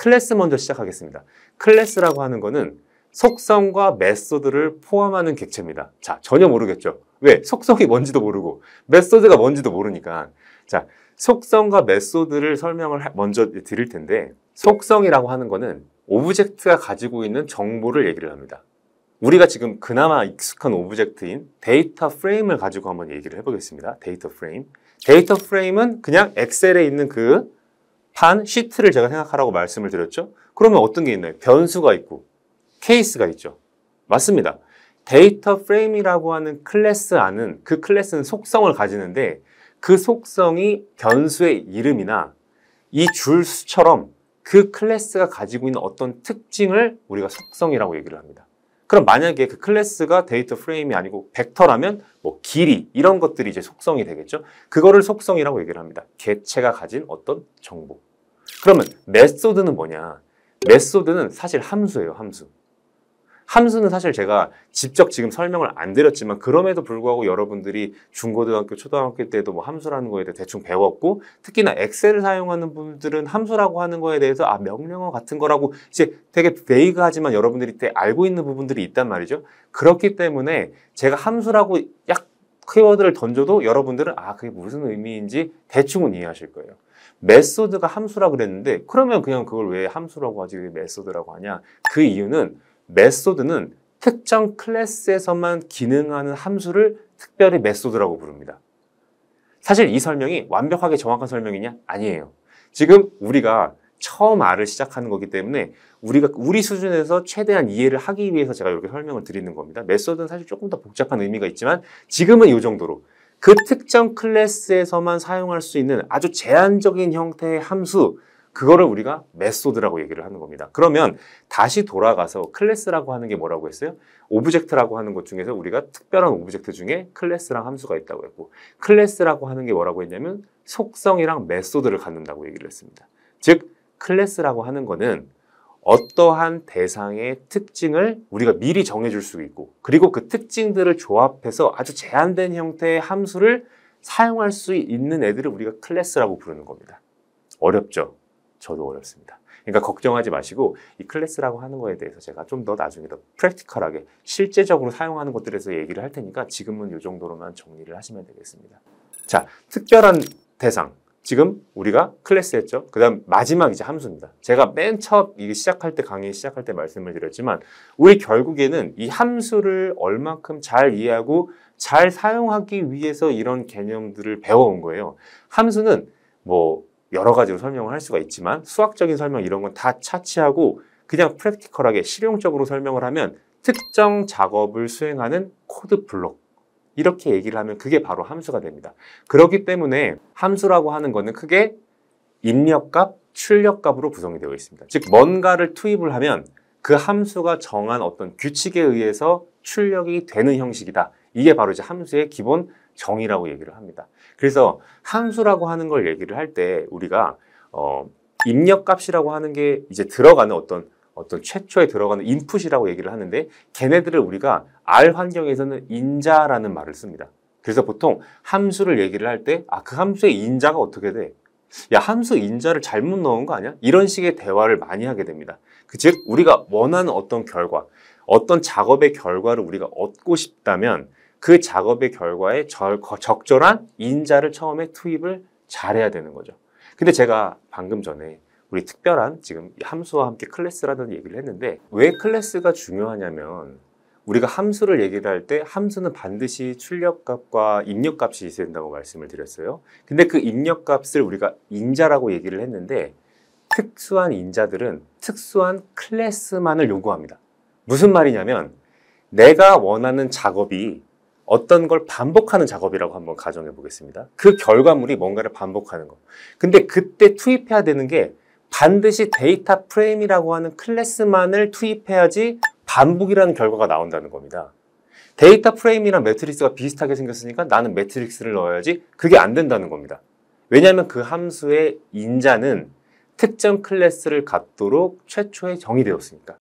클래스 먼저 시작하겠습니다. 클래스라고 하는 거는 속성과 메소드를 포함하는 객체입니다. 자, 전혀 모르겠죠. 왜? 속성이 뭔지도 모르고 메소드가 뭔지도 모르니까. 자, 속성과 메소드를 설명을 먼저 드릴 텐데 속성이라고 하는 거는 오브젝트가 가지고 있는 정보를 얘기를 합니다. 우리가 지금 그나마 익숙한 오브젝트인 데이터 프레임을 가지고 한번 얘기를 해보겠습니다. 데이터 프레임. 데이터 프레임은 그냥 엑셀에 있는 그단 시트를 제가 생각하라고 말씀을 드렸죠. 그러면 어떤 게 있나요? 변수가 있고 케이스가 있죠. 맞습니다. 데이터 프레임이라고 하는 클래스 안은 그 클래스는 속성을 가지는데 그 속성이 변수의 이름이나 이 줄수처럼 그 클래스가 가지고 있는 어떤 특징을 우리가 속성이라고 얘기를 합니다. 그럼 만약에 그 클래스가 데이터 프레임이 아니고 벡터라면 뭐 길이 이런 것들이 이제 속성이 되겠죠. 그거를 속성이라고 얘기를 합니다. 개체가 가진 어떤 정보. 그러면 메소드는 뭐냐? 메소드는 사실 함수예요, 함수. 함수는 사실 제가 직접 지금 설명을 안 드렸지만 그럼에도 불구하고 여러분들이 중고등학교, 초등학교 때도 뭐 함수라는 거에 대해 대충 배웠고 특히나 엑셀을 사용하는 분들은 함수라고 하는 거에 대해서 아 명령어 같은 거라고 이제 되게 베이그하지만 여러분들이 때 알고 있는 부분들이 있단 말이죠. 그렇기 때문에 제가 함수라고 약 키워드를 던져도 여러분들은 아 그게 무슨 의미인지 대충은 이해하실 거예요. 메소드가 함수라 그랬는데 그러면 그냥 그걸 왜 함수라고 하지 왜 메소드라고 하냐? 그 이유는 메소드는 특정 클래스에서만 기능하는 함수를 특별히 메소드라고 부릅니다. 사실 이 설명이 완벽하게 정확한 설명이냐? 아니에요. 지금 우리가 처음 알을 시작하는 거기 때문에 우리가 우리 수준에서 최대한 이해를 하기 위해서 제가 이렇게 설명을 드리는 겁니다. 메소드는 사실 조금 더 복잡한 의미가 있지만 지금은 이 정도로 그 특정 클래스에서만 사용할 수 있는 아주 제한적인 형태의 함수 그거를 우리가 메소드라고 얘기를 하는 겁니다. 그러면 다시 돌아가서 클래스라고 하는 게 뭐라고 했어요? 오브젝트라고 하는 것 중에서 우리가 특별한 오브젝트 중에 클래스랑 함수가 있다고 했고 클래스라고 하는 게 뭐라고 했냐면 속성이랑 메소드를 갖는다고 얘기를 했습니다. 즉 클래스라고 하는 거는 어떠한 대상의 특징을 우리가 미리 정해줄 수 있고 그리고 그 특징들을 조합해서 아주 제한된 형태의 함수를 사용할 수 있는 애들을 우리가 클래스라고 부르는 겁니다. 어렵죠? 저도 어렵습니다. 그러니까 걱정하지 마시고 이 클래스라고 하는 거에 대해서 제가 좀 더 나중에 더 프랙티컬하게 실제적으로 사용하는 것들에서 얘기를 할 테니까 지금은 이 정도로만 정리를 하시면 되겠습니다. 자, 특별한 대상, 지금 우리가 클래스 했죠. 그 다음 마지막 이제 함수입니다. 제가 맨 처음 이게 시작할 때 강의 시작할 때 말씀을 드렸지만 우리 결국에는 이 함수를 얼만큼 잘 이해하고 잘 사용하기 위해서 이런 개념들을 배워온 거예요. 함수는 뭐 여러 가지로 설명을 할 수가 있지만 수학적인 설명 이런 건 다 차치하고 그냥 프랙티컬하게 실용적으로 설명을 하면 특정 작업을 수행하는 코드 블록 이렇게 얘기를 하면 그게 바로 함수가 됩니다. 그렇기 때문에 함수라고 하는 거는 크게 입력값, 출력값으로 구성이 되어 있습니다. 즉 뭔가를 투입을 하면 그 함수가 정한 어떤 규칙에 의해서 출력이 되는 형식이다. 이게 바로 이제 함수의 기본 정의라고 얘기를 합니다. 그래서 함수라고 하는 걸 얘기를 할 때 우리가 어, 입력값이라고 하는 게 이제 들어가는 어떤 어떤 최초에 들어가는 인풋이라고 얘기를 하는데 걔네들을 우리가 R 환경에서는 인자라는 말을 씁니다. 그래서 보통 함수를 얘기를 할 때 아 그 함수의 인자가 어떻게 돼? 야 함수 인자를 잘못 넣은 거 아니야? 이런 식의 대화를 많이 하게 됩니다. 그즉 우리가 원하는 어떤 결과, 어떤 작업의 결과를 우리가 얻고 싶다면 그 작업의 결과에 적절한 인자를 처음에 투입을 잘해야 되는 거죠. 근데 제가 방금 전에 우리 특별한 지금 함수와 함께 클래스라는 얘기를 했는데 왜 클래스가 중요하냐면 우리가 함수를 얘기를 할 때 함수는 반드시 출력값과 입력값이 있어야 된다고 말씀을 드렸어요. 근데 그 입력값을 우리가 인자라고 얘기를 했는데 특수한 인자들은 특수한 클래스만을 요구합니다. 무슨 말이냐면 내가 원하는 작업이 어떤 걸 반복하는 작업이라고 한번 가정해 보겠습니다. 그 결과물이 뭔가를 반복하는 거. 근데 그때 투입해야 되는 게 반드시 데이터 프레임이라고 하는 클래스만을 투입해야지 반복이라는 결과가 나온다는 겁니다. 데이터 프레임이랑 매트릭스가 비슷하게 생겼으니까 나는 매트릭스를 넣어야지 그게 안 된다는 겁니다. 왜냐하면 그 함수의 인자는 특정 클래스를 갖도록 최초에 정의되었으니까.